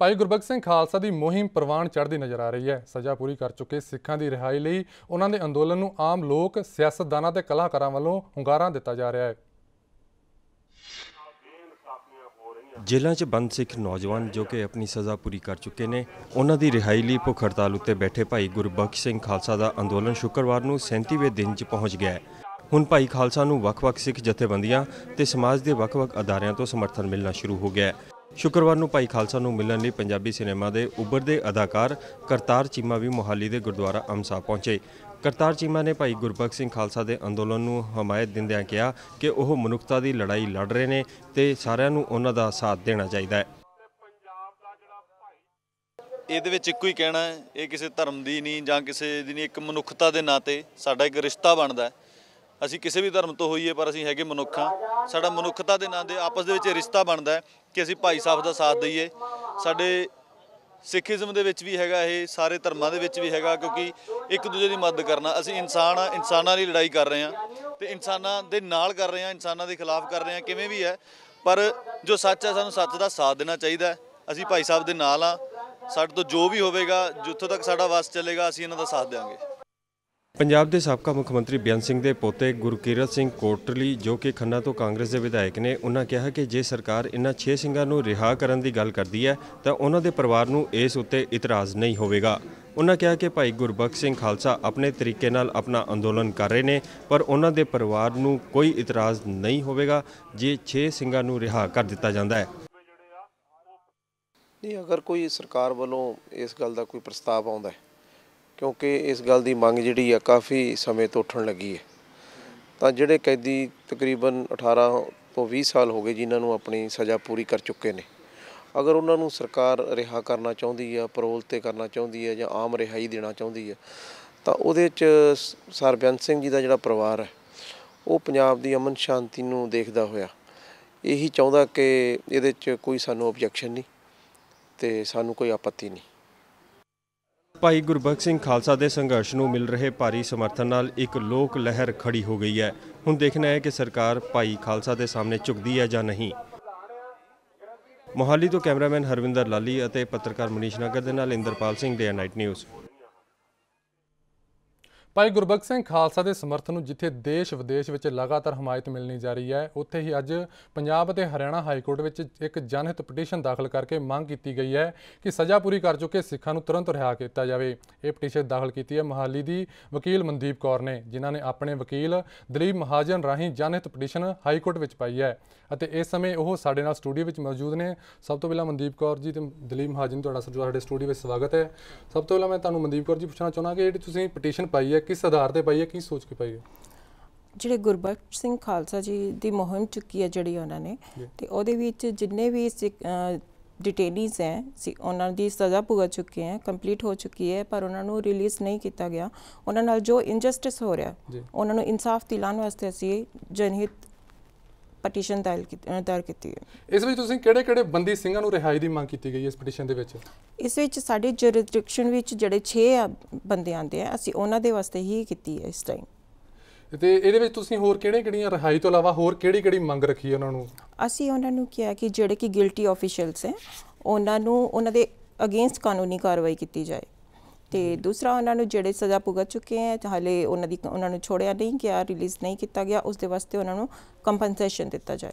ਭਾਈ ਗੁਰਬਖਸ਼ ਸਿੰਘ ਖਾਲਸਾ ਦੀ ਮੁਹਿੰਮ ਪ੍ਰਵਾਨ ਚੜ੍ਹਦੀ ਨਜ਼ਰ ਆ ਰਹੀ ਹੈ ਸਜ਼ਾ ਪੂਰੀ ਕਰ ਚੁੱਕੇ ਸਿੱਖਾਂ ਦੀ ਰਿਹਾਈ ਲਈ ਉਹਨਾਂ ਦੇ ਅੰਦੋਲਨ ਨੂੰ ਆਮ ਲੋਕ ਸਿਆਸਤਦਾਨਾਂ ਤੇ ਕਲਾਕਾਰਾਂ ਵੱਲੋਂ ਹੁੰਗਾਰਾ ਦਿੱਤਾ ਜਾ ਰਿਹਾ ਹੈ ਜੇਲ੍ਹਾਂ 'ਚ ਬੰਦ ਸਿੱਖ ਨੌਜਵਾਨ ਜੋ ਕਿ ਆਪਣੀ ਸਜ਼ਾ ਪੂਰੀ ਕਰ ਚੁੱਕੇ ਨੇ ਉਹਨਾਂ ਦੀ ਰਿਹਾਈ ਲਈ ਭੁੱਖ ਹੜਤਾਲ ਉੱਤੇ ਬੈਠੇ ਭਾਈ ਗੁਰਬਖਸ਼ ਸਿੰਘ ਖਾਲਸਾ ਦਾ ਅੰਦੋਲਨ ਸ਼ੁੱਕਰਵਾਰ ਨੂੰ 37ਵੇਂ ਦਿਨ 'ਚ ਪਹੁੰਚ ਗਿਆ ਹੈ ਹੁਣ ਭਾਈ ਖਾਲਸਾ ਨੂੰ ਵੱਖ-ਵੱਖ ਸਿੱਖ ਜਥੇਬੰਦੀਆਂ ਤੇ ਸਮਾਜ ਦੇ ਵੱਖ-ਵੱਖ ਅਦਾਰਿਆਂ ਤੋਂ ਸਮਰਥਨ ਮਿਲਣਾ ਸ਼ੁਰੂ ਹੋ ਗਿਆ ਹੈ ਸ਼ੁੱਕਰਵਾਰ ਨੂੰ ਭਾਈ ਖਾਲਸਾ ਨੂੰ ਮਿਲਣ ਲਈ ਪੰਜਾਬੀ ਸਿਨੇਮਾ ਦੇ ਉੱਭਰਦੇ ਅਦਾਕਾਰ ਕਰਤਾਰ ਚੀਮਾ ਵੀ ਮੋਹਾਲੀ ਦੇ ਗੁਰਦੁਆਰਾ ਅਮਸਾ ਪਹੁੰਚੇ ਕਰਤਾਰ ਚੀਮਾ ਨੇ ਭਾਈ ਗੁਰਬਖਸ਼ ਸਿੰਘ ਖਾਲਸਾ ਦੇ ਅੰਦੋਲਨ ਨੂੰ ਹਮਾਇਤ ਦਿੰਦਿਆਂ ਕਿਹਾ ਕਿ ਉਹ ਮਨੁੱਖਤਾ ਦੀ ਲੜਾਈ ਲੜ ਰਹੇ ਨੇ ਤੇ ਸਾਰਿਆਂ ਨੂੰ ਉਹਨਾਂ ਦਾ ਸਾਥ ਦੇਣਾ ਚਾਹੀਦਾ ਹੈ ਇਹਦੇ ਵਿੱਚ ਇੱਕੋ ਹੀ ਕਹਿਣਾ ਹੈ ਇਹ ਕਿਸੇ ਧਰਮ ਦੀ ਨਹੀਂ ਜਾਂ ਕਿਸੇ ਦੀ ਨਹੀਂ ਇੱਕ ਮਨੁੱਖਤਾ ਦੇ ਨਾਤੇ ਸਾਡਾ ਇੱਕ ਰਿਸ਼ਤਾ ਬਣਦਾ ਹੈ ਅਸੀਂ ਕਿਸੇ ਵੀ ਧਰਮ ਤੋਂ ਹੋਈਏ ਪਰ ਅਸੀਂ ਹੈਗੇ ਮਨੁੱਖਾਂ ਸਾਡਾ ਮਨੁੱਖਤਾ ਦੇ ਨਾਂ ਦੇ ਆਪਸ ਦੇ ਵਿੱਚ ਰਿਸ਼ਤਾ ਬਣਦਾ ਹੈ ਕਿ ਅਸੀਂ ਭਾਈ ਸਾਹਿਬ ਦਾ ਸਾਥ ਦਈਏ ਸਾਡੇ ਸਿੱਖੀਜ਼ਮ ਦੇ ਵਿੱਚ ਵੀ ਹੈਗਾ ਇਹ ਸਾਰੇ ਧਰਮਾਂ ਦੇ ਵਿੱਚ ਵੀ ਹੈਗਾ ਕਿਉਂਕਿ ਇੱਕ ਦੂਜੇ ਦੀ ਮਦਦ ਕਰਨਾ ਅਸੀਂ ਇਨਸਾਨ ਆ ਇਨਸਾਨਾਂ ਲਈ ਲੜਾਈ ਕਰ ਰਹੇ ਹਾਂ ਤੇ ਇਨਸਾਨਾਂ ਦੇ ਨਾਲ ਕਰ ਰਹੇ ਹਾਂ ਇਨਸਾਨਾਂ ਦੇ ਖਿਲਾਫ ਕਰ ਰਹੇ ਹਾਂ ਕਿਵੇਂ ਵੀ ਹੈ ਪਰ ਜੋ ਸੱਚ ਹੈ ਸਾਨੂੰ ਸੱਚ ਦਾ ਸਾਥ ਦੇਣਾ ਚਾਹੀਦਾ ਅਸੀਂ ਭਾਈ ਸਾਹਿਬ ਦੇ ਨਾਲ ਆ ਸਾਡੇ ਤੋਂ ਜੋ ਵੀ ਹੋਵੇਗਾ ਜਿੱਥੋਂ ਤੱਕ ਸਾਡਾ ਵਾਸ ਚੱਲੇਗਾ ਅਸੀਂ ਇਹਨਾਂ ਦਾ ਸਾਥ ਦੇਵਾਂਗੇ ਪੰਜਾਬ ਦੇ ਸਾਬਕਾ ਮੁੱਖ ਮੰਤਰੀ ਬਿਆਨ ਸਿੰਘ ਦੇ ਪੋਤੇ ਗੁਰਕੀਰਤ ਸਿੰਘ ਕੋਟਲੀ ਜੋ ਕਿ ਖੰਨਾ ਤੋਂ ਕਾਂਗਰਸ ਦੇ ਵਿਧਾਇਕ ਨੇ ਉਹਨਾਂ ਕਿਹਾ ਕਿ ਜੇ ਸਰਕਾਰ ਇਨ੍ਹਾਂ 6 ਸਿੰਘਾਂ ਨੂੰ ਰਿਹਾ ਕਰਨ ਦੀ ਗੱਲ ਕਰਦੀ ਹੈ ਤਾਂ ਉਹਨਾਂ ਦੇ ਪਰਿਵਾਰ ਨੂੰ ਇਸ ਉੱਤੇ ਇਤਰਾਜ਼ ਨਹੀਂ ਹੋਵੇਗਾ ਉਹਨਾਂ ਕਿਹਾ ਕਿ ਭਾਈ ਗੁਰਬਖਸ਼ ਸਿੰਘ ਖਾਲਸਾ ਆਪਣੇ ਤਰੀਕੇ ਨਾਲ ਆਪਣਾ ਅੰਦੋਲਨ ਕਰ ਰਹੇ ਨੇ ਪਰ ਉਹਨਾਂ ਦੇ ਪਰਿਵਾਰ ਨੂੰ ਕੋਈ ਇਤਰਾਜ਼ ਨਹੀਂ ਹੋਵੇਗਾ ਜੇ 6 ਸਿੰਘਾਂ ਨੂੰ ਰਿਹਾ ਕਰ ਦਿੱਤਾ ਜਾਂਦਾ ਹੈ ਨਹੀਂ ਅਗਰ ਕੋਈ ਸਰਕਾਰ ਵੱਲੋਂ ਇਸ ਗੱਲ ਦਾ ਕੋਈ ਪ੍ਰਸਤਾਵ ਆਉਂਦਾ ਹੈ ਕਿਉਂਕਿ ਇਸ ਗੱਲ ਦੀ ਮੰਗ ਜਿਹੜੀ ਆ ਕਾਫੀ ਸਮੇਂ ਤੋਂ ਉੱਠਣ ਲੱਗੀ ਹੈ ਤਾਂ ਜਿਹੜੇ ਕੈਦੀ ਤਕਰੀਬਨ 18 ਤੋਂ 20 ਸਾਲ ਹੋ ਗਏ ਜਿਨ੍ਹਾਂ ਨੂੰ ਆਪਣੀ ਸਜ਼ਾ ਪੂਰੀ ਕਰ ਚੁੱਕੇ ਨੇ ਅਗਰ ਉਹਨਾਂ ਨੂੰ ਸਰਕਾਰ ਰਿਹਾ ਕਰਨਾ ਚਾਹੁੰਦੀ ਆ ਪਰੋਲ ਤੇ ਕਰਨਾ ਚਾਹੁੰਦੀ ਆ ਜਾਂ ਆਮ ਰਿਹਾਈ ਦੇਣਾ ਚਾਹੁੰਦੀ ਆ ਤਾਂ ਉਹਦੇ 'ਚ ਸਰਬੰਸ ਸਿੰਘ ਜੀ ਦਾ ਜਿਹੜਾ ਪਰਿਵਾਰ ਹੈ ਉਹ ਪੰਜਾਬ ਦੀ ਅਮਨ ਸ਼ਾਂਤੀ ਨੂੰ ਦੇਖਦਾ ਹੋਇਆ ਇਹੀ ਚਾਹੁੰਦਾ ਕਿ ਇਹਦੇ 'ਚ ਕੋਈ ਸਾਨੂੰ ਆਬਜੈਕਸ਼ਨ ਨਹੀਂ ਤੇ ਸਾਨੂੰ ਕੋਈ ਆਪੱਤੀ ਨਹੀਂ ਭਾਈ ਗੁਰਬਖਸ਼ ਸਿੰਘ ਖਾਲਸਾ ਦੇ ਸੰਘਰਸ਼ ਨੂੰ ਮਿਲ ਰਹੇ ਭਾਰੀ ਸਮਰਥਨ ਨਾਲ ਇੱਕ ਲੋਕ ਲਹਿਰ ਖੜੀ ਹੋ ਗਈ ਹੈ ਹੁਣ ਦੇਖਣਾ ਹੈ ਕਿ ਸਰਕਾਰ ਭਾਈ ਖਾਲਸਾ ਦੇ ਸਾਹਮਣੇ ਝੁਕਦੀ ਹੈ ਜਾਂ ਨਹੀਂ ਮੋਹਾਲੀ ਤੋਂ ਕੈਮਰਾਮੈਨ ਹਰਵਿੰਦਰ ਲਾਲੀ ਅਤੇ ਪੱਤਰਕਾਰ ਮਨੀਸ਼ ਨਗਰ ਦੇ ਨਾਲ ਇੰਦਰਪਾਲ ਸਿੰਘ ਦੇ ਨਾਈਟ ਨਿਊਜ਼ ਭਾਈ ਗੁਰਬਖਸ਼ ਸਿੰਘ ਖਾਲਸਾ ਦੇ ਸਮਰਥਨ ਨੂੰ ਜਿੱਥੇ ਦੇਸ਼ ਵਿਦੇਸ਼ ਵਿੱਚ ਲਗਾਤਾਰ ਹਮਾਇਤ ਮਿਲਣੀ ਰਹੀ ਹੈ ਉੱਥੇ ਹੀ ਅੱਜ ਪੰਜਾਬ ਅਤੇ ਹਰਿਆਣਾ ਹਾਈ ਕੋਰਟ ਵਿੱਚ ਇੱਕ ਜਨਹਿਤ ਪਟੀਸ਼ਨ ਦਾਖਲ ਕਰਕੇ ਮੰਗ ਕੀਤੀ ਗਈ ਹੈ ਕਿ ਸਜ਼ਾ ਪੂਰੀ ਕਰ ਚੁੱਕੇ ਸਿੱਖਾਂ ਨੂੰ ਤੁਰੰਤ ਰਿਹਾ ਕੀਤਾ ਜਾਵੇ ਇਹ ਪਟੀਸ਼ਨ ਦਾਖਲ ਕੀਤੀ ਹੈ ਮਹਾਲੀ ਦੀ ਵਕੀਲ ਮਨਦੀਪ ਕੌਰ ਨੇ ਜਿਨ੍ਹਾਂ ਨੇ ਆਪਣੇ ਵਕੀਲ ਦਲੀਪ ਮਹਾਜਨ ਰਾਹੀਂ ਜਨਹਿਤ ਪਟੀਸ਼ਨ ਹਾਈ ਕੋਰਟ ਵਿੱਚ ਪਾਈ ਹੈ ਅਤੇ ਇਸ ਸਮੇਂ ਉਹ ਸਾਡੇ ਨਾਲ ਸਟੂਡੀਓ ਵਿੱਚ ਮੌਜੂਦ ਨੇ ਸਭ ਤੋਂ ਪਹਿਲਾਂ ਮਨਦੀਪ ਕੌਰ ਜੀ ਤੇ ਦਲੀਪ ਮਹਾਜਨ ਤੁਹਾਡਾ ਸਾਡੇ ਸਟੂਡੀਓ ਵਿੱਚ ਸਵਾਗਤ ਹੈ ਸਭ ਤੋਂ ਪਹਿਲਾਂ ਮੈਂ ਤੁਹਾਨੂੰ ਮਨਦੀਪ ਕੌਰ ਜੀ ਪੁੱਛਣਾ ਚਾਹੁੰਦਾ ਕਿ ਜਿਹੜੀ ਤੁਸੀਂ ਪਟੀਸ਼ਨ ਪਾਈ ਹੈ ਹੈ ਕਿਸ ਆਧਾਰ ਤੇ ਪਾਈ ਹੈ ਕੀ ਸੋਚ ਕੇ ਪਾਈ ਹੈ ਜਿਹੜੇ ਗੁਰਬਖਸ਼ ਸਿੰਘ ਖਾਲਸਾ ਜੀ ਦੀ ਮੁਹਿੰਮ ਚੁੱਕੀ ਹੈ ਜਿਹੜੀ ਉਹਨਾਂ ਨੇ ਤੇ ਉਹਦੇ ਵਿੱਚ ਜਿੰਨੇ ਵੀ ਡਿਟੇਨੀਜ਼ ਹੈ ਸੀ ਉਹਨਾਂ ਦੀ ਸਜ਼ਾ ਭੁਗਤ ਚੁੱਕੀ ਹੈ ਕੰਪਲੀਟ ਹੋ ਚੁੱਕੀ ਹੈ ਪਰ ਉਹਨਾਂ ਨੂੰ ਰਿਲੀਜ਼ ਨਹੀਂ ਕੀਤਾ ਗਿਆ ਉਹਨਾਂ ਨਾਲ ਜੋ ਇਨਜਸਟਿਸ ਹੋ ਰਿਹਾ ਉਹਨਾਂ ਨੂੰ ਇਨਸਾਫ ਦਿਲਾਉਣ ਵਾਸਤੇ ਅਸੀਂ ਜਨਹਿਤ ਪਟੀਸ਼ਨ ਦਾਇਰ ਕੀਤੀ ਹੈ ਇਸ ਵਿੱਚ ਤੁਸੀਂ ਕਿਹੜੇ ਕਿਹੜੇ ਬੰਦੀ ਸਿੰਘਾਂ ਨੂੰ ਰਿਹਾਈ ਦੀ ਮੰਗ ਕੀਤੀ ਗਈ ਹੈ ਇਸ ਪਟੀਸ਼ਨ ਦੇ ਵਿੱਚ ਇਸ ਵਿੱਚ ਸਾਡੇ ਜੁਰਿਸਡਿਕਸ਼ਨ ਵਿੱਚ ਜਿਹੜੇ 6 ਬੰਦੇ ਆਂਦੇ ਆ ਅਸੀਂ ਉਹਨਾਂ ਦੇ ਵਾਸਤੇ ਹੀ ਕੀਤੀ ਹੈ ਇਸ ਟਾਈਮ ਤੇ ਇਹਦੇ ਵਿੱਚ ਤੁਸੀਂ ਹੋਰ ਕਿਹੜੇ-ਕਿਹੜੀਆਂ ਰਿਹਾਈ ਤੋਂ ਇਲਾਵਾ ਹੋਰ ਕਿਹੜੀ-ਕਿਹੜੀ ਮੰਗ ਰੱਖੀ ਉਹਨਾਂ ਨੂੰ ਅਸੀਂ ਉਹਨਾਂ ਨੂੰ ਕਿਹਾ ਕਿ ਜਿਹੜੇ ਕਿ ਗਿਲਟੀ ਆਫੀਸ਼ੀਅਲਸ ਹੈ ਉਹਨਾਂ ਨੂੰ ਉਹਨਾਂ ਦੇ ਅਗੇਂਸਟ ਕਾਨੂੰਨੀ ਕਾਰਵਾਈ ਕੀਤੀ ਜਾਏ ਤੇ ਦੂਸਰਾ ਉਹਨਾਂ ਨੂੰ ਜਿਹੜੇ ਸਜ਼ਾ ਭੁਗਤ ਚੁੱਕੇ ਆ ਹਾਲੇ ਉਹਨਾਂ ਦੀ ਉਹਨਾਂ ਨੂੰ ਛੋੜਿਆ ਨਹੀਂ ਗਿਆ ਰਿਲੀਜ਼ ਨਹੀਂ ਕੀਤਾ ਗਿਆ ਉਸ ਦੇ ਵਾਸਤੇ ਉਹਨਾਂ ਨੂੰ ਕੰਪਨਸੇਸ਼ਨ ਦਿੱਤਾ ਜਾਏ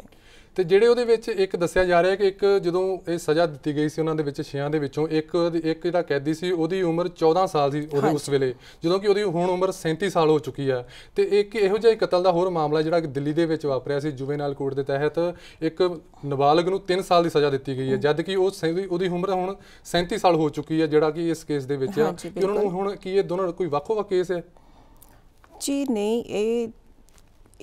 ਤੇ ਜਿਹੜੇ ਉਹਦੇ ਵਿੱਚ ਇੱਕ ਦੱਸਿਆ ਜਾ ਰਿਹਾ ਕਿ ਇੱਕ ਜਦੋਂ ਇਹ ਸਜ਼ਾ ਦਿੱਤੀ ਗਈ ਸੀ ਉਹਨਾਂ ਦੇ ਵਿੱਚ ਛਿਆਂ ਦੇ ਵਿੱਚੋਂ ਇੱਕ ਇੱਕ ਜਿਹੜਾ ਕੈਦੀ ਸੀ ਉਹਦੀ ਉਮਰ 14 ਸਾਲ ਸੀ ਉਹਦੇ ਉਸ ਵੇਲੇ ਜਦੋਂ ਕਿ ਉਹਦੀ ਹੁਣ ਉਮਰ 37 ਸਾਲ ਹੋ ਚੁੱਕੀ ਹੈ ਤੇ ਇੱਕ ਇਹੋ ਜਿਹਾ ਕਤਲ ਦਾ ਹੋਰ ਮਾਮਲਾ ਜਿਹੜਾ ਦਿੱਲੀ ਦੇ ਵਿੱਚ ਵਾਪਰਿਆ ਸੀ ਜੁਵੇਨਾਈਲ ਕੋਰਟ ਦੇ ਤਹਿਤ ਇੱਕ ਨਾਬਾਲਗ ਨੂੰ 3 ਸਾਲ ਦੀ ਸਜ਼ਾ ਦਿੱਤੀ ਗਈ ਹੈ ਜਦ ਕਿ ਉਹ ਉਹਦੀ ਉਮਰ ਹੁਣ 37 ਸਾਲ ਹੋ ਚੁੱਕੀ ਹੈ ਜਿਹੜਾ ਕਿ ਇਸ ਕੇਸ ਦੇ ਵਿੱਚ ਹੈ ਕਿ ਉਹਨਾਂ ਨੂੰ ਹੁਣ ਕੀ ਇਹ ਦੋਨਾਂ ਕੋਈ ਵੱਖੋ ਵੱਖ ਕੇਸ ਹੈ ਜੀ ਨਹੀਂ ਇਹ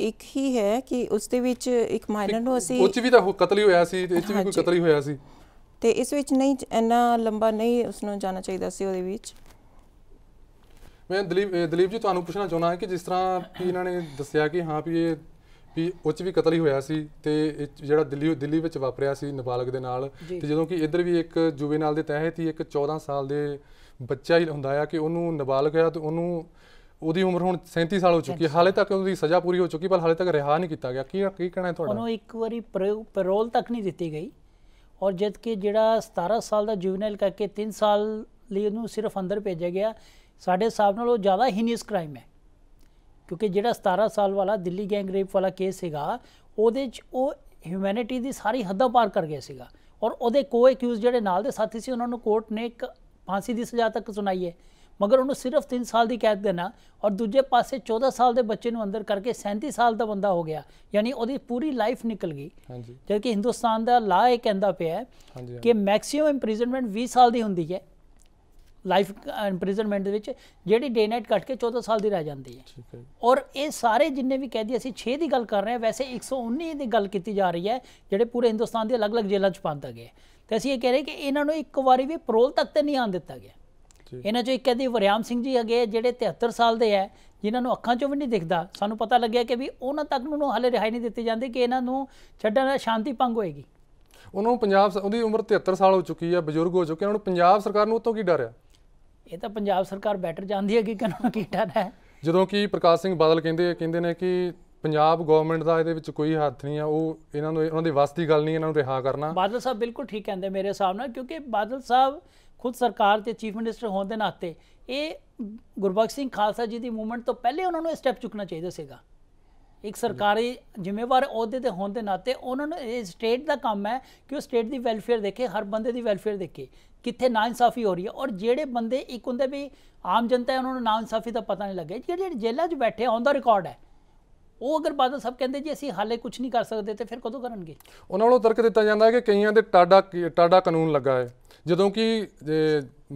ਇੱਕ ਹੀ ਹੈ ਕਿ ਉਸ ਦੇ ਵਿੱਚ ਇੱਕ ਮਾਈਨਰ ਨੂੰ ਅਸੀਂ ਉੱਚ ਵੀ ਤਾਂ ਕਤਲ ਹੀ ਹੋਇਆ ਸੀ ਤੇ ਇੱਥੇ ਵੀ ਕੋਈ ਕਤਲ ਹੀ ਹੋਇਆ ਸੀ ਤੇ ਇਸ ਵਿੱਚ ਨਹੀਂ ਇੰਨਾ ਲੰਬਾ ਨਹੀਂ ਉਸ ਨੂੰ ਜਾਣਾ ਚਾਹੀਦਾ ਸੀ ਉਹਦੇ ਵਿੱਚ ਮੈਂ ਦਲੀਪ ਦਲੀਪ ਜੀ ਤੁਹਾਨੂੰ ਪੁੱਛਣਾ ਚਾਹੁੰਦਾ ਹਾਂ ਕਿ ਜਿਸ ਤਰ੍ਹਾਂ ਕਿ ਇਹਨਾਂ ਨੇ ਦੱਸਿਆ ਕਿ ਹਾਂ ਵੀ ਇਹ ਵੀ ਉੱਚ ਵੀ ਕਤਲ ਹੀ ਹੋਇਆ ਸੀ ਤੇ ਜਿਹੜਾ ਦਿੱਲੀ ਦਿੱਲੀ ਵਿੱਚ ਵਾਪਰਿਆ ਸੀ ਨਵਾਲਗ ਦੇ ਨਾਲ ਤੇ ਜਦੋਂ ਕਿ ਇੱਧਰ ਵੀ ਇੱਕ ਜੁਵੇਨਾਲ ਦੇ ਤਹਿਤ ਹੀ ਇੱਕ 14 ਸਾਲ ਦੇ ਬੱਚਾ ਹੀ ਹੁੰਦਾ ਆ ਕਿ ਉਹਨੂੰ ਨਵਾਲਗ ਆ ਤੇ ਉਹਨੂੰ ਉਹਦੀ ਉਮਰ ਹੁਣ 37 ਸਾਲ ਹੋ ਚੁੱਕੀ ਹੈ ਹਾਲੇ ਤੱਕ ਉਹਦੀ ਸਜ਼ਾ ਪੂਰੀ ਹੋ ਚੁੱਕੀ ਪਰ ਹਾਲੇ ਤੱਕ ਰਿਹਾ ਨਹੀਂ ਕੀਤਾ ਗਿਆ ਕੀ ਕੀ ਕਹਿਣਾ ਹੈ ਤੁਹਾਡਾ ਉਹਨੂੰ ਇੱਕ ਵਾਰੀ ਪੈਰੋਲ ਤੱਕ ਨਹੀਂ ਦਿੱਤੀ ਗਈ ਔਰ ਜਦ ਕਿ ਜਿਹੜਾ 17 ਸਾਲ ਦਾ ਜੁਵਨਾਈਲ ਕਰਕੇ 3 ਸਾਲ ਲਈ ਉਹਨੂੰ ਸਿਰਫ ਅੰਦਰ ਭੇਜਿਆ ਗਿਆ ਸਾਡੇ ਹਿਸਾਬ ਨਾਲ ਉਹ ਜ਼ਿਆਦਾ ਹੀਨੀਅਸ ਕ੍ਰਾਈਮ ਹੈ ਕਿਉਂਕਿ ਜਿਹੜਾ 17 ਸਾਲ ਵਾਲਾ ਦਿੱਲੀ ਗੈਂਗ ਰੇਪ ਵਾਲਾ ਕੇਸ ਸੀਗਾ ਉਹਦੇ 'ਚ ਉਹ ਹਿਊਮੈਨਿਟੀ ਦੀ ਸਾਰੀ ਹੱਦਾਂ ਪਾਰ ਕਰ ਗਿਆ ਸੀਗਾ ਔਰ ਉਹਦੇ ਕੋ ਐਕਿਊਜ਼ ਜਿਹੜੇ ਨਾਲ ਦੇ ਸਾਥੀ ਸੀ ਉਹਨਾਂ ਨੂੰ ਕੋਰਟ ਨੇ ਇੱਕ ਫਾਂਸੀ ਦੀ ਸਜ਼ਾ ਤੱਕ ਸੁਣਾਈ ਹੈ ਮਗਰ ਉਹਨੂੰ ਸਿਰਫ 3 ਸਾਲ ਦੀ ਕੈਦ ਦੇਣਾ ਔਰ ਦੂਜੇ ਪਾਸੇ 14 ਸਾਲ ਦੇ ਬੱਚੇ ਨੂੰ ਅੰਦਰ ਕਰਕੇ 37 ਸਾਲ ਦਾ ਬੰਦਾ ਹੋ ਗਿਆ ਯਾਨੀ ਉਹਦੀ ਪੂਰੀ ਲਾਈਫ ਨਿਕਲ ਗਈ ਹਾਂਜੀ ਜਦਕਿ ਹਿੰਦੁਸਤਾਨ ਦਾ ਲਾ ਇਹ ਕਹਿੰਦਾ ਪਿਆ ਹੈ ਕਿ ਮੈਕਸਿਮਮ ਇੰਪ੍ਰਿਜ਼ਨਮੈਂਟ 20 ਸਾਲ ਦੀ ਹੁੰਦੀ ਹੈ ਲਾਈਫ ਇੰਪ੍ਰਿਜ਼ਨਮੈਂਟ ਦੇ ਵਿੱਚ ਜਿਹੜੀ ਡੇ ਨਾਈਟ ਕੱਟ ਕੇ 14 ਸਾਲ ਦੀ ਰਹਿ ਜਾਂਦੀ ਹੈ ਔਰ ਇਹ ਸਾਰੇ ਜਿੰਨੇ ਵੀ ਕੈਦੀ ਅਸੀਂ 6 ਦੀ ਗੱਲ ਕਰ ਰਹੇ ਹਾਂ ਵੈਸੇ 119 ਦੀ ਗੱਲ ਕੀਤੀ ਜਾ ਰਹੀ ਹੈ ਜਿਹੜੇ ਪੂਰੇ ਹਿੰਦੁਸਤਾਨ ਦੇ ਅਲੱਗ-ਅਲੱਗ ਜੇਲ੍ਹਾਂ 'ਚ ਪਾਉਂਦਾ ਗਿਆ ਤੇ ਅਸੀਂ ਇਹ ਕਹਿ ਰਹੇ ਕਿ ਇਹਨਾਂ ਨੂੰ ਇੱਕ ਵਾਰੀ ਵੀ ਪਰੋਲ ਤੱਕ ਤੇ ਨਹੀਂ ਆਣ ਦਿੱਤਾ ਗਿਆ ਇਹਨਾਂ ਚੋਂ ਇੱਕ ਕਹਿੰਦੇ ਵਰਿਆਮ ਸਿੰਘ ਜੀ ਅਗੇ ਜਿਹੜੇ 73 ਸਾਲ ਦੇ ਐ ਜਿਨ੍ਹਾਂ ਨੂੰ ਅੱਖਾਂ ਚੋਂ ਵੀ ਨਹੀਂ ਦਿਖਦਾ ਸਾਨੂੰ ਪਤਾ ਲੱਗਿਆ ਕਿ ਵੀ ਉਹਨਾਂ ਤੱਕ ਨੂੰ ਹਲੇ ਰਿਹਾਈ ਨਹੀਂ ਦਿੱਤੀ ਜਾਂਦੀ ਕਿ ਇਹਨਾਂ ਨੂੰ ਛੱਡਣ ਦਾ ਸ਼ਾਂਤੀ ਪੰਗ ਹੋਏਗੀ ਉਹਨਾਂ ਨੂੰ ਪੰਜਾਬ ਉਹਦੀ ਉਮਰ 73 ਸਾਲ ਹੋ ਚੁੱਕੀ ਹੈ ਬਜ਼ੁਰਗ ਹੋ ਚੁੱਕੇ ਉਹਨਾਂ ਨੂੰ ਪੰਜਾਬ ਸਰਕਾਰ ਨੂੰ ਉਤੋਂ ਕੀ ਡਰ ਇਹ ਤਾਂ ਪੰਜਾਬ ਸਰਕਾਰ ਬੈਟਰ ਜਾਣਦੀ ਹੈ ਕਿ ਕਾਨੂੰਨ ਕੀ ਡਰ ਹੈ ਜਦੋਂ ਕਿ ਪ੍ਰਕਾਸ਼ ਸਿੰਘ ਬਾਦਲ ਕਹਿੰਦੇ ਕਹਿੰਦੇ ਨੇ ਕਿ ਪੰਜਾਬ ਗਵਰਨਮੈਂਟ ਦਾ ਇਹਦੇ ਵਿੱਚ ਕੋਈ ਹੱਥ ਨਹੀਂ ਆ ਉਹ ਇਹਨਾਂ ਨੂੰ ਉਹਨਾਂ ਦੀ ਵਸਤੀ ਗੱਲ ਨਹੀਂ ਇਹਨਾਂ ਨੂੰ ਰਿਹਾ ਕਰਨਾ ਬਾਦਲ ਸਾਹਿਬ ਬਿਲਕੁਲ ਠੀਕ ਕਹਿੰਦੇ ਮੇਰੇ ਹਿਸਾਬ ਨਾਲ ਕਿਉਂਕਿ ਬਾਦਲ ਸਾਹਿਬ ਖੁਦ ਸਰਕਾਰ ਤੇ ਚੀਫ ਮਿਨਿਸਟਰ ਹੋਣ ਦੇ ਨਾਤੇ ਇਹ ਗੁਰਬਖਸ਼ ਸਿੰਘ ਖਾਲਸਾ ਜੀ ਦੀ ਮੂਵਮੈਂਟ ਤੋਂ ਪਹਿਲੇ ਉਹਨਾਂ ਨੂੰ ਇਹ ਸਟੈਪ ਚੁੱਕਣਾ ਚਾਹੀਦਾ ਸੀਗਾ ਇੱਕ ਸਰਕਾਰੀ ਜ਼ਿੰਮੇਵਾਰ ਅਹੁਦੇ ਤੇ ਹੋਣ ਦੇ ਨਾਤੇ ਉਹਨਾਂ ਨੂੰ ਇਹ ਸਟੇਟ ਦਾ ਕੰਮ ਹੈ ਕਿ ਉਹ ਸਟੇਟ ਦੀ ਵੈਲਫੇਅਰ ਦੇਖੇ ਹਰ ਬੰਦੇ ਦੀ ਵੈਲਫੇਅਰ ਦੇਖੇ ਕਿੱਥੇ ਨਾ ਇਨਸਾਫੀ ਹੋ ਰਹੀ ਹੈ ਔਰ ਜਿਹੜੇ ਬੰਦੇ ਇੱਕ ਹੁੰਦੇ ਵੀ ਆਮ ਜਨਤਾ ਹੈ ਉਹਨਾਂ ਨੂੰ ਨਾ ਇਨਸਾਫੀ ਦਾ ਪਤਾ ਨਹੀਂ ਲੱਗੇ ਜਿਹੜੇ ਜਿਹੜੇ ਜੇਲ੍ਹਾਂ 'ਚ ਬੈਠੇ ਆਨ ਦਾ ਰਿਕਾਰਡ ਹੈ ਉਹ ਅਗਰ ਬਾਦਲ ਸਭ ਕਹਿੰਦੇ ਜੀ ਅਸੀਂ ਹਾਲੇ ਕੁਝ ਨਹੀਂ ਕਰ ਸਕਦੇ ਤੇ ਫਿਰ ਕਦੋਂ ਕਰਨਗੇ ਉਹਨਾਂ ਵੱਲੋਂ ਤਰਕ ਦਿੱਤਾ ਜਾਂਦਾ ਹੈ ਕਿ ਕਈਆਂ ਦੇ ਟਾਡਾ ਟਾਡਾ ਕਾਨੂੰਨ ਲੱਗਾ ਹੈ ਜਦੋਂ ਕਿ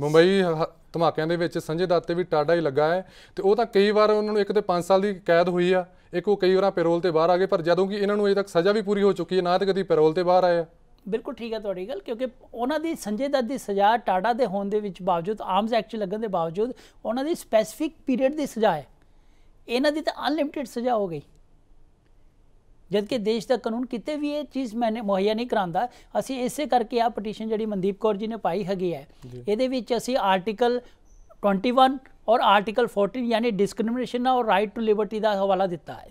ਮੁੰਬਈ ਧਮਾਕਿਆਂ ਦੇ ਵਿੱਚ ਸੰਜੇ ਦੱਤ ਤੇ ਵੀ ਟਾਡਾ ਹੀ ਲੱਗਾ ਹੈ ਤੇ ਉਹ ਤਾਂ ਕਈ ਵਾਰ ਉਹਨਾਂ ਨੂੰ ਇੱਕ ਤੇ 5 ਸਾਲ ਦੀ ਕੈਦ ਹੋਈ ਆ ਇੱਕ ਉਹ ਕਈ ਵਾਰਾਂ ਪੈਰੋਲ ਤੇ ਬਾਹਰ ਆ ਗਏ ਪਰ ਜਦੋਂ ਕਿ ਇਹਨਾਂ ਨੂੰ ਅਜੇ ਤੱਕ ਸਜ਼ਾ ਵੀ ਪੂਰੀ ਹੋ ਚੁੱਕੀ ਹੈ ਨਾ ਤੇ ਕਦੀ ਪੈਰੋਲ ਤੇ ਬਾਹਰ ਆਇਆ ਬਿਲਕੁਲ ਠੀਕ ਹੈ ਤੁਹਾਡੀ ਗੱਲ ਕਿਉਂਕਿ ਉਹਨਾਂ ਦੀ ਸੰਜੇ ਦੱਤ ਦੀ ਸਜ਼ਾ ਟਾਡਾ ਦੇ ਹੋਣ ਦੇ ਵਿੱਚ ਬਾਵਜੂਦ ਆਰਮਸ ਐਕਟ ਲੱਗਣ ਦੇ ਬਾਵਜੂਦ ਉਹਨਾਂ ਦੀ ਸਪੈਸੀਫਿਕ ਪੀਰੀਅਡ ਦੀ ਸਜ਼ਾ ਹੈ ਇਹਨਾਂ ਦੀ ਤਾਂ ਅਨਲਿਮਿਟਿਡ ਸਜ਼ਾ ਹੋ ਗਈ ਜਦਕਿ ਦੇਸ਼ ਦਾ ਕਾਨੂੰਨ ਕਿਤੇ ਵੀ ਇਹ ਚੀਜ਼ ਮੈਨੇ ਮੁਹੱਈਆ ਨਹੀਂ ਕਰਾਂਦਾ ਅਸੀਂ ਇਸੇ ਕਰਕੇ ਆ ਪਟੀਸ਼ਨ ਜਿਹੜੀ ਮਨਦੀਪ ਕੌਰ ਜੀ ਨੇ ਪਾਈ ਹੈਗੀ ਹੈ ਇਹਦੇ ਵਿੱਚ ਅਸੀਂ ਆਰਟੀਕਲ 21 ਔਰ ਆਰਟੀਕਲ 14 ਯਾਨੀ ਡਿਸਕ੍ਰਿਮੀਨੇਸ਼ਨ ਔਰ ਰਾਈਟ ਟੂ ਲਿਬਰਟੀ ਦਾ ਹਵਾਲਾ ਦਿੱਤਾ ਹੈ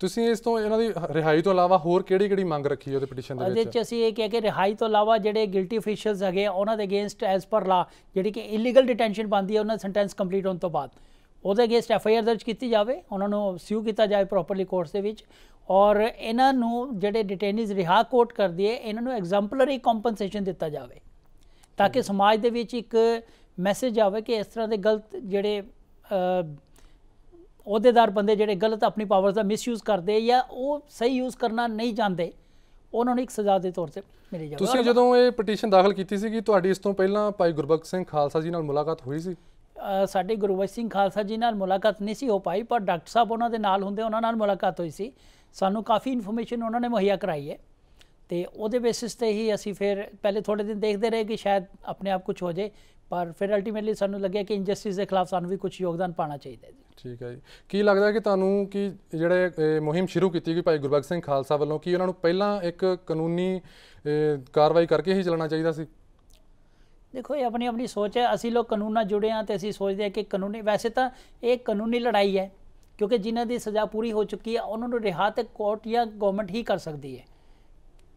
ਤੁਸੀਂ ਇਸ ਤੋਂ ਇਹਨਾਂ ਦੀ ਰਿਹਾਈ ਤੋਂ ਇਲਾਵਾ ਹੋਰ ਕਿਹੜੀ-ਕਿਹੜੀ ਮੰਗ ਰੱਖੀ ਹੈ ਉਹਦੇ ਪਟੀਸ਼ਨ ਦੇ ਵਿੱਚ ਅਜੇ ਚ ਅਸੀਂ ਇਹ ਕਿਹਾ ਕਿ ਰਿਹਾਈ ਤੋਂ ਇਲਾਵਾ ਜਿਹੜੇ ਗਿਲਟੀ ਅਫੀਸ਼ੀਅਲਸ ਹੈਗੇ ਉਹਨਾਂ ਦੇ ਅਗੇਂਸਟ ਐਸ ਪਰ ਲਾ ਜਿਹੜੀ ਕਿ ਇਲੀਗਲ ਡਿਟੈਂਸ਼ਨ ਬੰਦੀ ਹੈ ਉਹਨਾਂ ਸੈਂਟੈਂਸ ਕੰਪਲੀਟ ਹੋਣ ਤੋਂ ਬਾਅਦ ਉਹਦੇ ਅਗੇਂਸਟ ਐਫ ਆਈ ਆਰ ਦਰਜ ਕੀਤੀ ਜਾਵੇ ਉਹਨਾਂ ਨੂੰ ਸਿਊ ਕੀਤਾ ਜਾਏ ਪ੍ਰੋਪਰਲੀ ਕੋਰਟ ਦੇ ਵਿੱਚ ਔਰ ਇਹਨਾਂ ਨੂੰ ਜਿਹੜੇ ਡਿਟੇਨਿਸ ਰਿਹਾ ਕੋਟ ਕਰ ਦਈਏ ਇਹਨਾਂ ਨੂੰ ਐਗਜ਼ੈਂਪਲਰੀ ਕੰਪਨਸੇਸ਼ਨ ਦਿੱਤਾ ਜਾਵੇ ਤਾਂ ਕਿ ਸਮਾਜ ਦੇ ਵਿੱਚ ਇੱਕ ਮੈਸੇਜ ਆਵੇ ਕਿ ਇਸ ਤਰ੍ਹਾਂ ਦੇ ਗਲਤ ਜਿਹੜੇ ਅਹੁਦੇਦਾਰ ਬੰਦੇ ਜਿਹੜੇ ਗਲਤ ਆਪਣੀ ਪਾਵਰਸ ਦਾ ਮਿਸਯੂਜ਼ ਕਰਦੇ ਜਾਂ ਉਹ ਸਹੀ ਯੂਜ਼ ਕਰਨਾ ਨਹੀਂ ਜਾਣਦੇ ਉਹਨਾਂ ਨੂੰ ਇੱਕ ਸਜ਼ਾ ਦੇ ਤੌਰ ਤੇ ਮਿਲੀ ਜਾਵੇ ਤੁਸੀਂ ਜਦੋਂ ਇਹ ਪਟੀਸ਼ਨ ਦਾਖਲ ਕੀਤੀ ਸੀ ਕਿ ਤੁਹਾਡੀ ਇਸ ਤੋਂ ਪਹਿਲਾਂ ਭਾਈ ਗੁਰਬਖਸ਼ ਸਿੰਘ ਖਾਲਸਾ ਜੀ ਨਾਲ ਮੁਲਾਕਾਤ ਹੋਈ ਸੀ ਸਾਡੇ ਗੁਰਬਖਸ਼ ਸਿੰਘ ਖਾਲਸਾ ਜੀ ਨਾਲ ਮੁਲਾਕਾਤ ਨਹੀਂ ਸੀ ਹੋ ਪਾਈ ਪਰ ਡਾਕਟਰ ਸਾਹਿਬ ਉਹਨਾਂ ਦੇ ਨਾਲ ਹੁੰਦੇ ਉਹਨਾਂ ਨਾਲ ਮੁਲਾਕਾਤ ਹੋਈ ਸੀ ਸਾਨੂੰ ਕਾਫੀ ਇਨਫੋਰਮੇਸ਼ਨ ਉਹਨਾਂ ਨੇ ਮੁਹੱਈਆ ਕਰਾਈ ਹੈ ਤੇ ਉਹਦੇ ਬੇਸਿਸ ਤੇ ਹੀ ਅਸੀਂ ਫਿਰ ਪਹਿਲੇ ਥੋੜੇ ਦਿਨ ਦੇਖਦੇ ਰਹੇ ਕਿ ਸ਼ਾਇਦ ਆਪਣੇ ਆਪ ਕੁਝ ਹੋ ਜਾਏ ਪਰ ਫਿਰ ਅਲਟੀਮੇਟਲੀ ਸਾਨੂੰ ਲੱਗਿਆ ਕਿ ਇਨਜਸਟਿਸ ਦੇ ਖਿਲਾਫ ਸਾਨੂੰ ਵੀ ਕੁਝ ਯੋਗਦਾਨ ਪਾਣਾ ਚਾਹੀਦਾ ਹੈ ਠੀਕ ਹੈ ਜੀ ਕੀ ਲੱਗਦਾ ਕਿ ਤੁਹਾਨੂੰ ਕਿ ਜਿਹੜੇ ਮੁਹਿੰਮ ਸ਼ੁਰੂ ਕੀਤੀ ਗਈ ਭਾਈ ਗੁਰਬਖਸ਼ ਸਿੰਘ ਖਾਲਸਾ ਵੱਲੋਂ ਕੀ ਉਹਨਾਂ ਨੂੰ ਪਹਿਲਾਂ ਇੱਕ ਕਾਨੂੰਨੀ ਕਾਰਵਾਈ ਕਰਕੇ ਹੀ ਚੱਲਣਾ ਚਾਹੀਦਾ ਸੀ ਦੇਖੋ ਇਹ ਆਪਣੀ ਆਪਣੀ ਸੋਚ ਹੈ ਅਸੀਂ ਲੋਕ ਕਾਨੂੰਨ ਨਾਲ ਜੁੜੇ ਹਾਂ ਤੇ ਅਸੀਂ ਸੋਚਦੇ ਹਾਂ ਕਿ ਕਾਨੂੰਨੀ ਵੈਸੇ ਤਾਂ ਇਹ ਕਾਨੂੰਨੀ ਲੜਾਈ ਹੈ ਕਿਉਂਕਿ ਜਿਨ੍ਹਾਂ ਦੀ ਸਜ਼ਾ ਪੂਰੀ ਹੋ ਚੁੱਕੀ ਹੈ ਉਹਨਾਂ ਨੂੰ ਰਿਹਾ ਤੇ ਕੋਰਟ ਜਾਂ ਗਵਰਨਮੈਂਟ ਹੀ ਕਰ ਸਕਦੀ ਹੈ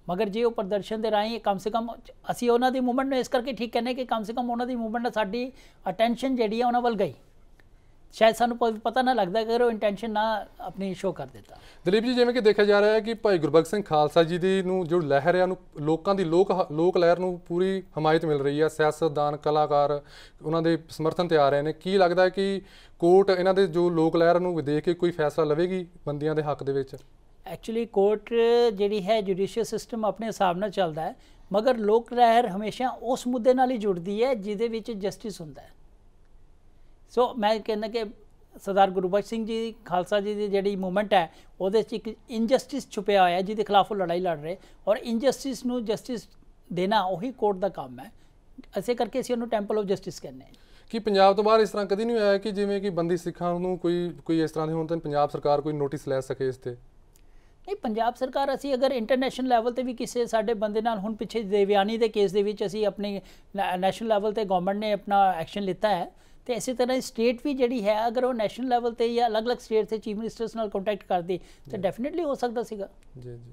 ਮਗਰ ਜੇ ਉਹ ਪ੍ਰਦਰਸ਼ਨ ਦੇ ਰਾਹੀਂ ਕਮ ਸੇ ਕਮ ਅਸੀਂ ਉਹਨਾਂ ਦੀ ਮੂਵਮੈਂਟ ਨੂੰ ਇਸ ਕਰਕੇ ਠੀਕ ਕਹਿੰਦੇ ਕਿ ਕਮ ਸੇ ਕਮ ਉਹਨਾਂ ਦੀ ਮੂਵਮੈਂਟ ਨਾਲ ਸਾਡੀ ਅਟੈਂਸ਼ਨ ਜਿਹੜੀ ਹੈ ਉਹਨਾਂ ਵੱਲ ਗਈ ਸ਼ਾਇਦ ਸਾਨੂੰ ਪਤਾ ਨਾ ਲੱਗਦਾ ਕਿ ਉਹ ਇੰਟੈਂਸ਼ਨ ਨਾ ਆਪਣੀ ਸ਼ੋਅ ਕਰ ਦਿੱਤਾ ਦਲੀਪ ਜੀ ਜਿਵੇਂ ਕਿ ਦੇਖਿਆ ਜਾ ਰਿਹਾ ਹੈ ਕਿ ਭਾਈ ਗੁਰਬਖਸ਼ ਸਿੰਘ ਖਾਲਸਾ ਜੀ ਦੀ ਨੂੰ ਜੋ ਲਹਿਰ ਹੈ ਉਹਨੂੰ ਲੋਕਾਂ ਦੀ ਲੋਕ ਲੋਕ ਲਹਿਰ ਨੂੰ ਪੂਰੀ ਹਮਾਇਤ ਮਿਲ ਰਹੀ ਹੈ ਸਿਆਸਤਦਾਨ ਕਲਾਕਾਰ ਉਹਨਾਂ ਦੇ ਸਮਰਥਨ ਤੇ ਆ ਰਹੇ ਨੇ ਕੀ ਲੱਗਦਾ ਹੈ ਕਿ ਕੋਰਟ ਇਹਨਾਂ ਦੇ ਜੋ ਲੋਕ ਲਹਿਰ ਨੂੰ ਦੇਖ ਕੇ ਕੋਈ ਫੈਸਲਾ ਲਵੇਗੀ ਬੰਦੀਆਂ ਦੇ ਹੱਕ ਦੇ ਵਿੱਚ ਐਕਚੁਅਲੀ ਕੋਰਟ ਜਿਹੜੀ ਹੈ ਜੁਡੀਸ਼ੀਅਲ ਸਿਸਟਮ ਆਪਣੇ ਹਿਸਾਬ ਨਾਲ ਚੱਲਦਾ ਹੈ ਮਗਰ ਲੋਕ ਲਹਿਰ ਹਮੇਸ਼ਾ ਉਸ ਮੁੱਦੇ ਨਾਲ ਹੀ ਜੁੜਦੀ ਹੈ ਜਿਹਦੇ ਵਿੱਚ ਜਸਟਿਸ ਹੁੰਦਾ ਹੈ ਸੋ ਮੈਂ ਕਹਿੰਦਾ ਕਿ ਸਰਦਾਰ ਗੁਰਬਖਸ਼ ਸਿੰਘ ਜੀ ਖਾਲਸਾ ਜੀ ਦੀ ਜਿਹੜੀ ਮੂਵਮੈਂਟ ਹੈ ਉਹਦੇ 'ਚ ਇੱਕ ਇਨਜਸਟਿਸ ਛੁਪਿਆ ਹੋਇਆ ਹੈ ਜਿਹਦੇ ਖਿਲਾਫ ਉਹ ਲੜਾਈ ਲੜ ਰਹੇ ਔਰ ਇਨਜਸਟਿਸ ਨੂੰ ਜਸਟਿਸ ਦੇਣਾ ਉਹੀ ਕੋਰਟ ਦਾ ਕੰਮ ਹੈ ਐਸੇ ਕਰਕੇ ਅਸੀਂ ਉਹਨੂੰ ਟੈਂਪਲ ਆਫ ਜਸਟਿਸ ਕਹਿੰਦੇ ਹਾਂ ਕਿ ਪੰਜਾਬ ਤੋਂ ਬਾਹਰ ਇਸ ਤਰ੍ਹਾਂ ਕਦੀ ਨਹੀਂ ਹੋਇਆ ਕਿ ਜਿਵੇਂ ਕਿ ਬੰਦੀ ਸਿੱਖਾਂ ਨੂੰ ਕੋਈ ਕੋਈ ਇਸ ਤਰ੍ਹਾਂ ਦੇ ਹੋਣ ਤਾਂ ਪੰਜਾਬ ਸਰਕਾਰ ਕੋਈ ਨੋਟਿਸ ਲੈ ਸਕੇ ਇਸ ਤੇ ਨਹੀਂ ਪੰਜਾਬ ਸਰਕਾਰ ਅਸੀਂ ਅਗਰ ਇੰਟਰਨੈਸ਼ਨਲ ਲੈਵਲ ਤੇ ਵੀ ਕਿਸੇ ਸਾਡੇ ਬੰਦੇ ਨਾਲ ਹੁਣ ਪਿੱਛੇ ਦੇਵਿਆਨੀ ਦੇ ਕੇਸ ਦੇ ਵਿੱਚ ਅਸੀਂ ਆਪਣੇ ਨੈਸ਼ਨਲ ਲੈਵਲ ਤੇ ਗਵਰਨਮੈਂਟ ਨੇ ਆਪਣਾ ਐਕਸ਼ਨ ਲਿੱਤਾ ਹੈ ਤੇ ਇਸੇ ਤਰ੍ਹਾਂ ਸਟੇਟ ਵੀ ਜਿਹੜੀ ਹੈ ਅਗਰ ਉਹ ਨੈਸ਼ਨਲ ਲੈਵਲ ਤੇ ਜਾਂ ਅਲੱਗ-ਅਲੱਗ ਸਟੇਟ ਦੇ ਚੀਫ ਮਿਨਿਸਟਰਸ ਨਾਲ ਕੰਟੈਕਟ ਕਰਦੇ ਤਾਂ ਡੈਫੀਨਿਟਲੀ ਹੋ ਸਕਦਾ ਸੀਗਾ ਜੀ ਜੀ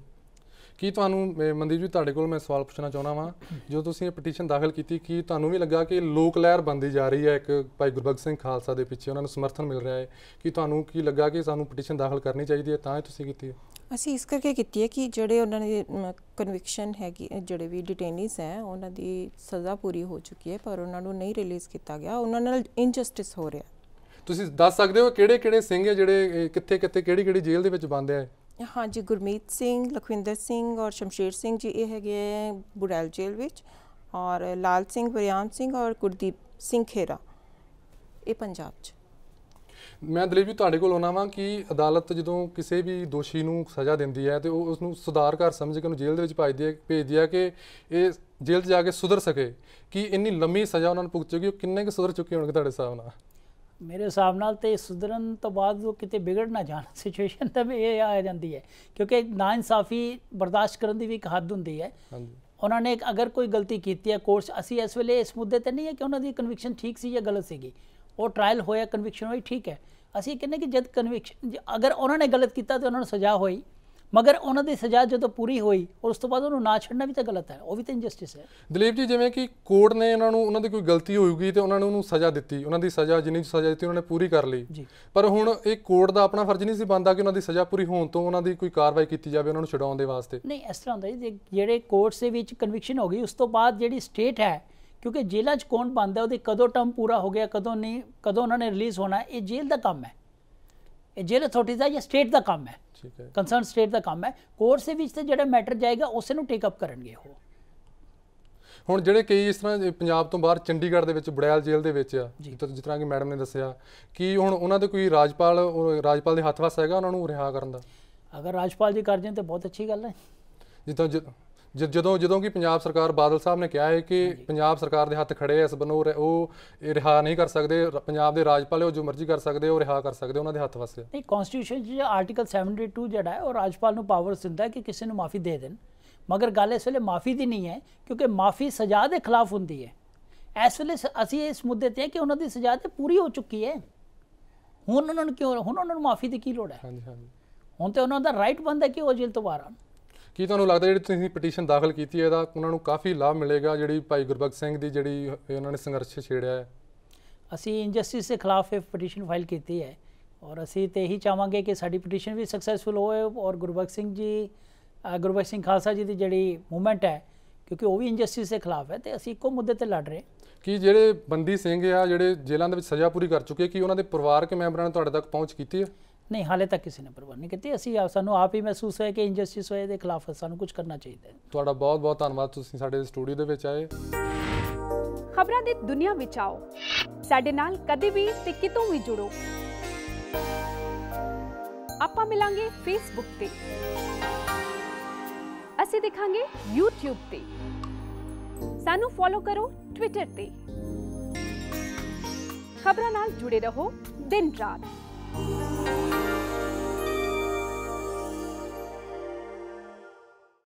ਕੀ ਤੁਹਾਨੂੰ ਮਨਦੀਪ ਜੀ ਤੁਹਾਡੇ ਕੋਲ ਮੈਂ ਸਵਾਲ ਪੁੱਛਣਾ ਚਾਹੁੰਦਾ ਵਾਂ ਜੋ ਤੁਸੀਂ ਇਹ ਪਟੀਸ਼ਨ ਦਾਖਲ ਕੀਤੀ ਕੀ ਤੁਹਾਨੂੰ ਵੀ ਲੱਗਾ ਕਿ ਲੋਕ ਲਹਿਰ ਬੰਦੀ ਜਾ ਰਹੀ ਹੈ ਇੱਕ ਭਾਈ ਗੁਰਬਖਸ਼ ਸਿੰਘ ਖਾਲਸਾ ਦੇ ਪਿੱਛੇ ਉਹਨਾਂ ਨੂੰ ਸਮਰਥਨ ਮਿਲ ਰਿਹਾ ਹੈ ਕੀ ਤੁਹਾਨੂੰ ਕੀ ਲੱਗਾ ਕਿ ਸਾਨੂੰ ਪਟੀਸ਼ਨ ਦਾਖਲ ਕਰਨੀ ਚਾਹੀਦੀ ਹੈ ਤਾਂ ਹੀ ਤੁਸੀਂ ਕੀਤੀ ਹੈ ਅਸੀਂ ਇਸ ਕਰਕੇ ਕੀਤੀ ਹੈ ਕਿ ਜਿਹੜੇ ਉਹਨਾਂ ਦੇ ਕਨਵਿਕਸ਼ਨ ਹੈਗੀ ਜਿਹੜੇ ਵੀ ਡਿਟੇਨਿਸ ਹੈ ਉਹਨਾਂ ਦੀ ਸਜ਼ਾ ਪੂਰੀ ਹੋ ਚੁੱਕੀ ਹੈ ਪਰ ਉਹਨਾਂ ਨੂੰ ਨਹੀਂ ਰਿਲੀਜ਼ ਕੀਤਾ ਗਿਆ ਉਹਨਾਂ ਨਾਲ ਇਨਜਸਟਿਸ ਹੋ ਰਿਹਾ ਤੁਸੀਂ ਦੱਸ ਸਕਦੇ ਹੋ ਕਿਹੜੇ ਕਿਹੜੇ ਸਿੰਘ ਹੈ ਜਿਹੜੇ ਕਿੱਥੇ ਕਿੱਥੇ ਕਿਹੜੀ ਕਿਹੜੀ ਜੇਲ੍ਹ ਦੇ ਵਿੱਚ ਬੰਦ ਹੈ ਹਾਂਜੀ ਗੁਰਮੀਤ ਸਿੰਘ ਲਖਵਿੰਦਰ ਸਿੰਘ ਔਰ ਸ਼ਮਸ਼ੀਰ ਸਿੰਘ ਜੀ ਇਹ ਹੈਗੇ ਬੁਰੈਲ ਜੇਲ੍ਹ ਵਿੱਚ ਔਰ ਲਾਲ ਸਿੰਘ ਵਰਿਆਮ ਸਿੰਘ ਔਰ ਕੁਰਦੀਪ ਸਿੰਘ ਖੇਰਾ ਇਹ ਪੰਜਾਬ 'ਚ ਮੈਂ ਦਲੀਪ ਜੀ ਤੁਹਾਡੇ ਕੋਲ ਆਉਣਾ ਵਾਂ ਕਿ ਅਦਾਲਤ ਜਦੋਂ ਕਿਸੇ ਵੀ ਦੋਸ਼ੀ ਨੂੰ ਸਜ਼ਾ ਦਿੰਦੀ ਹੈ ਤੇ ਉਹ ਉਸ ਨੂੰ ਸੁਧਾਰਕਾਰ ਸਮਝ ਕੇ ਉਹਨੂੰ ਜੇਲ੍ਹ ਦੇ ਵਿੱਚ ਭੇਜਦੀ ਹੈ ਭੇਜਦੀ ਹੈ ਕਿ ਇਹ ਜੇਲ੍ਹ 'ਚ ਜਾ ਕੇ ਸੁਧਰ ਸਕੇ ਕਿ ਇੰਨੀ ਲੰਮੀ ਸਜ਼ਾ ਉਹਨਾਂ ਨੂੰ ਪੁੱਗ ਚੁੱਕੀ ਉਹ ਕਿੰਨੇ ਕੁ ਸੁਧਰ ਚੁੱਕੇ ਹੋਣਗੇ ਤੁਹਾਡੇ ਹਿਸਾਬ ਨਾਲ ਮੇਰੇ ਹਿਸਾਬ ਨਾਲ ਤੇ ਸੁਧਰਨ ਤੋਂ ਬਾਅਦ ਉਹ ਕਿਤੇ ਵਿਗੜ ਨਾ ਜਾਣ ਸਿਚੁਏਸ਼ਨ ਤਾਂ ਵੀ ਇਹ ਆ ਜਾਂਦੀ ਹੈ ਕਿਉਂਕਿ ਨਾ ਇਨਸਾਫੀ ਬਰਦਾਸ਼ਤ ਕਰਨ ਦੀ ਵੀ ਇੱਕ ਹੱਦ ਹੁੰਦੀ ਹੈ ਹਾਂਜੀ ਉਹਨਾਂ ਨੇ ਅਗਰ ਕੋਈ ਗਲਤੀ ਕੀਤੀ ਹੈ ਕੋਰਸ ਅਸੀਂ ਇਸ ਵੇਲੇ ਇਸ ਮੁੱਦੇ ਤੇ ਨਹੀਂ ਹੈ ਕਿ ਉਹਨਾਂ ਦੀ ਕਨਵਿਕਸ਼ਨ ਠੀਕ ਸੀ ਜਾਂ ਗਲਤ ਸੀਗੀ ਉਹ ਟ੍ਰਾਇਲ ਹੋਇਆ ਕਨਵਿਕਸ਼ਨ ਹੋਈ ਠੀਕ ਹੈ ਅਸੀਂ ਕਹਿੰਦੇ ਕਿ ਜਦ ਕਨਵਿਕਸ਼ਨ ਅਗਰ ਉਹਨਾਂ ਨੇ ਗਲਤ ਕੀਤਾ ਤੇ ਉਹਨਾਂ ਨੂੰ ਸਜ਼ਾ ਹੋਈ ਮਗਰ ਉਹਨਾਂ ਦੀ ਸਜ਼ਾ ਜਦੋਂ ਪੂਰੀ ਹੋਈ ਔਰ ਉਸ ਤੋਂ ਬਾਅਦ ਉਹਨੂੰ ਨਾ ਛੱਡਣਾ ਵੀ ਤਾਂ ਗਲਤ ਹੈ ਉਹ ਵੀ ਤਾਂ ਇਨਜਸਟਿਸ ਹੈ ਦਲੀਪ ਜੀ ਜਿਵੇਂ ਕਿ ਕੋਰਟ ਨੇ ਉਹਨਾਂ ਨੂੰ ਉਹਨਾਂ ਦੀ ਕੋਈ ਗਲਤੀ ਹੋਊਗੀ ਤੇ ਉਹਨਾਂ ਨੂੰ ਉਹਨੂੰ ਸਜ਼ਾ ਦਿੱਤੀ ਉਹਨਾਂ ਦੀ ਸਜ਼ਾ ਜਿੰਨੀ ਸਜ਼ਾ ਦਿੱਤੀ ਉਹਨਾਂ ਨੇ ਪੂਰੀ ਕਰ ਲਈ ਪਰ ਹੁਣ ਇਹ ਕੋਰਟ ਦਾ ਆਪਣਾ ਫਰਜ਼ ਨਹੀਂ ਸੀ ਬੰਦਾ ਕਿ ਉਹਨਾਂ ਦੀ ਸਜ਼ਾ ਪੂਰੀ ਹੋਣ ਤੋਂ ਉਹਨਾਂ ਦੀ ਕੋਈ ਕਾਰਵਾਈ ਕੀਤੀ ਜਾਵੇ ਉਹਨਾਂ ਨੂੰ ਛਡਾਉਣ ਦੇ ਵਾਸਤੇ ਨਹੀਂ ਇਸ ਤਰ੍ਹਾਂ ਹੁੰਦਾ ਜਿਹੜੇ ਕੋਰਟ ਦੇ ਵਿੱਚ ਕਨਵਿਕਸ਼ਨ ਹੋ ਗਈ ਉਸ ਤੋਂ ਬਾਅਦ ਜਿਹੜੀ ਸਟੇਟ ਹੈ ਕਿਉਂਕਿ ਜੇਲ੍ਹਾਂ 'ਚ ਕੌਣ ਬੰਦਾ ਉਹਦੇ ਕਦੋਂ ਟਰਮ ਪੂਰਾ ਹੋ ਗਿਆ ਕਦੋਂ ਨਹੀਂ ਕਦੋਂ ਉਹਨਾਂ ਨੇ ਰਿਲੀਜ਼ ਹੋਣਾ ਇਹ ਜੇਲ੍ਹ ਦਾ ਕੰਮ ਹੈ ਇਹ ਜੇਲ੍ਹ ਅਥਾਰਟੀ ਦਾ ਜਾਂ ਸਟੇਟ ਦਾ ਕੰਮ ਹੈ ਠੀਕ ਹੈ ਕੰਸਰਨ ਸਟੇਟ ਦਾ ਕੰਮ ਹੈ ਕੋਰਟ ਦੇ ਵਿੱਚ ਤੇ ਜਿਹੜਾ ਮੈਟਰ ਜਾਏਗਾ ਉਸੇ ਨੂੰ ਟੇਕ ਅਪ ਕਰਨਗੇ ਉਹ ਹੁਣ ਜਿਹੜੇ ਕਈ ਇਸ ਤਰ੍ਹਾਂ ਪੰਜਾਬ ਤੋਂ ਬਾਹਰ ਚੰਡੀਗੜ੍ਹ ਦੇ ਵਿੱਚ ਬੜੈਲ ਜੇਲ੍ਹ ਦੇ ਵਿੱਚ ਆ ਜਿਸ ਤਰ੍ਹਾਂ ਕਿ ਮੈਡਮ ਨੇ ਦੱਸਿਆ ਕਿ ਹੁਣ ਉਹਨਾਂ ਦੇ ਕੋਈ ਰਾਜਪਾਲ ਰਾਜਪਾਲ ਦੇ ਹੱਥ ਵਸ ਹੈਗਾ ਉਹਨਾਂ ਨੂੰ ਰਿਹਾ ਕਰਨ ਦਾ ਅਗਰ ਰਾਜਪਾਲ ਜੀ ਕਰ ਜਾਣ ਤੇ ਬਹੁਤ ਅੱਛੀ ਗੱਲ ਹੈ ਜਿੱਦਾਂ ਜਦੋਂ ਜਦੋਂ ਕਿ ਪੰਜਾਬ ਸਰਕਾਰ ਬਾਦਲ ਸਾਹਿਬ ਨੇ ਕਿਹਾ ਹੈ ਕਿ ਪੰਜਾਬ ਸਰਕਾਰ ਦੇ ਹੱਥ ਖੜੇ ਐ ਸਬਨੂਰ ਉਹ ਰਿਹਾ ਨਹੀਂ ਕਰ ਸਕਦੇ ਪੰਜਾਬ ਦੇ ਰਾਜਪਾਲ ਉਹ ਜੋ ਮਰਜ਼ੀ ਕਰ ਸਕਦੇ ਉਹ ਰਿਹਾ ਕਰ ਸਕਦੇ ਉਹਨਾਂ ਦੇ ਹੱਥ ਵਸਿਆ ਨਹੀਂ ਕਨਸਟੀਟਿਊਸ਼ਨ 'ਚ ਆਰਟੀਕਲ 72 ਜਿਹੜਾ ਹੈ ਉਹ ਰਾਜਪਾਲ ਨੂੰ ਪਾਵਰ ਦਿੰਦਾ ਕਿ ਕਿਸੇ ਨੂੰ ਮਾਫੀ ਦੇ ਦੇਣ ਮਗਰ ਗੱਲ ਇਸ ਵੇਲੇ ਮਾਫੀ ਦੀ ਨਹੀਂ ਹੈ ਕਿਉਂਕਿ ਮਾਫੀ ਸਜ਼ਾ ਦੇ ਖਿਲਾਫ ਹੁੰਦੀ ਹੈ ਇਸ ਵੇਲੇ ਅਸੀਂ ਇਸ ਮੁੱਦੇ ਤੇ ਹੈ ਕਿ ਉਹਨਾਂ ਦੀ ਸਜ਼ਾ ਤੇ ਪੂਰੀ ਹੋ ਚੁੱਕੀ ਹੈ ਹੁਣ ਉਹਨਾਂ ਨੂੰ ਕਿਉਂ ਹੁਣ ਉਹਨਾਂ ਨੂੰ ਮਾਫੀ ਦੀ ਕੀ ਲੋੜ ਹੈ ਹਾਂਜੀ ਹਾਂਜੀ ਹੁਣ ਤੇ ਉਹਨਾਂ ਦਾ ਰਾਈਟ ਬੰਦ ਹੈ ਕਿ ਉਹ ਜੇਲ੍ਹ ਤੋਂ ਬਾਹਰ ਆਣ ਕੀ ਤੁਹਾਨੂੰ ਲੱਗਦਾ ਜਿਹੜੀ ਤੁਸੀਂ ਪਟੀਸ਼ਨ ਦਾਖਲ ਕੀਤੀ ਹੈ ਇਹਦਾ ਉਹਨਾਂ ਨੂੰ ਕਾਫੀ ਲਾਭ ਮਿਲੇਗਾ ਜਿਹੜੀ ਭਾਈ ਗੁਰਬਖਸ਼ ਸਿੰਘ ਦੀ ਜਿਹੜੀ ਉਹਨਾਂ ਨੇ ਸੰਘਰਸ਼ ਛੇੜਿਆ ਹੈ ਅਸੀਂ ਇਨਜਸਟਿਸ ਦੇ ਖਿਲਾਫ ਇਹ ਪਟੀਸ਼ਨ ਫਾਈਲ ਕੀਤੀ ਹੈ ਔਰ ਅਸੀਂ ਤੇ ਇਹੀ ਚਾਹਾਂਗੇ ਕਿ ਸਾਡੀ ਪਟੀਸ਼ਨ ਵੀ ਸਕਸੈਸਫੁਲ ਹੋਵੇ ਔਰ ਗੁਰਬਖਸ਼ ਸਿੰਘ ਜੀ ਗੁਰਬਖਸ਼ ਸਿੰਘ ਖਾਲਸਾ ਜੀ ਦੀ ਜਿਹੜੀ ਮੂਵਮੈਂਟ ਹੈ ਕਿਉਂਕਿ ਉਹ ਵੀ ਇਨਜਸਟਿਸ ਦੇ ਖਿਲਾਫ ਹੈ ਤੇ ਅਸੀਂ ਇੱਕੋ ਮੁੱਦੇ ਤੇ ਲੜ ਰਹੇ ਕਿ ਜਿਹੜੇ ਬੰਦੀ ਸਿੰਘ ਆ ਜਿਹੜੇ ਜੇਲ੍ਹਾਂ ਦੇ ਵਿੱਚ ਸਜ਼ਾ ਪੂਰੀ ਕਰ ਚੁੱਕੇ ਕੀ ਉਹਨਾਂ ਦੇ ਪਰਿਵਾਰਕ ਮੈਂਬਰਾਂ ਨੇ ਤੁਹਾਡੇ ਤੱਕ ਪਹੁੰਚ ਕੀਤੀ ਹੈ ਨਹੀਂ ਹਾਲੇ ਤੱਕ ਕਿਸੇ ਨੇ ਪਰਵਾਹ ਨਹੀਂ ਕੀਤੀ ਅਸੀਂ ਸਾਨੂੰ ਆਪ ਹੀ ਮਹਿਸੂਸ ਹੋਇਆ ਕਿ ਇਨਜਸਟਿਸ ਹੋਏ ਦੇ ਖਿਲਾਫ ਸਾਨੂੰ ਕੁਝ ਕਰਨਾ ਚਾਹੀਦਾ ਹੈ ਤੁਹਾਡਾ ਬਹੁਤ ਬਹੁਤ ਧੰਨਵਾਦ ਤੁਸੀਂ ਸਾਡੇ ਸਟੂਡੀਓ ਦੇ ਵਿੱਚ ਆਏ ਖਬਰਾਂ ਦੀ ਦੁਨੀਆ ਵਿੱਚ ਆਓ ਸਾਡੇ ਨਾਲ ਕਦੇ ਵੀ ਤੇ ਕਿਤੋਂ ਵੀ ਜੁੜੋ ਆਪਾਂ ਮਿਲਾਂਗੇ ਫੇਸਬੁੱਕ ਤੇ ਅਸੀਂ ਦਿਖਾਂਗੇ YouTube ਤੇ ਸਾਨੂੰ ਫੋਲੋ ਕਰੋ Twitter ਤੇ ਖਬਰਾਂ ਨਾਲ ਜੁੜੇ ਰਹੋ ਦਿਨ ਰਾਤ